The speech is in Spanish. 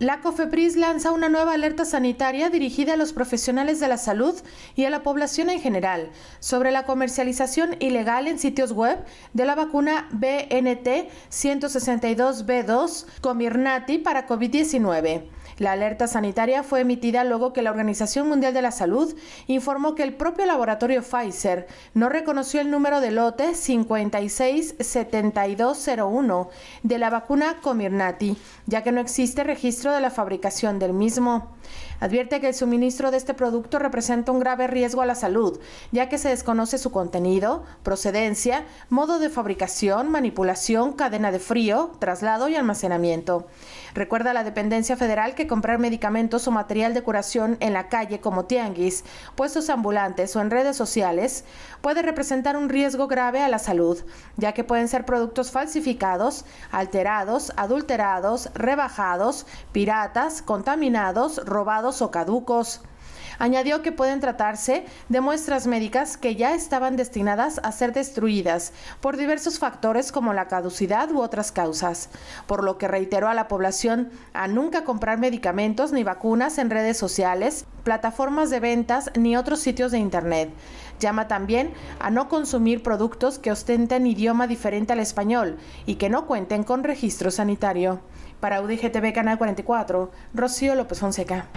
La COFEPRIS lanza una nueva alerta sanitaria dirigida a los profesionales de la salud y a la población en general sobre la comercialización ilegal en sitios web de la vacuna BNT 162B2 Comirnaty para COVID-19. La alerta sanitaria fue emitida luego que la Organización Mundial de la Salud informó que el propio laboratorio Pfizer no reconoció el número de lote 567201 de la vacuna Comirnaty, ya que no existe registro de la fabricación del mismo. Advierte que el suministro de este producto representa un grave riesgo a la salud, ya que se desconoce su contenido, procedencia, modo de fabricación, manipulación, cadena de frío, traslado y almacenamiento. Recuerda la dependencia federal que comprar medicamentos o material de curación en la calle como tianguis, puestos ambulantes o en redes sociales puede representar un riesgo grave a la salud, ya que pueden ser productos falsificados, alterados, adulterados, rebajados, piratas, contaminados, robados, robados o caducos. Añadió que pueden tratarse de muestras médicas que ya estaban destinadas a ser destruidas por diversos factores como la caducidad u otras causas, por lo que reiteró a la población a nunca comprar medicamentos ni vacunas en redes sociales, plataformas de ventas ni otros sitios de Internet. Llama también a no consumir productos que ostenten idioma diferente al español y que no cuenten con registro sanitario. Para UDGTV Canal 44, Rocío López Fonseca.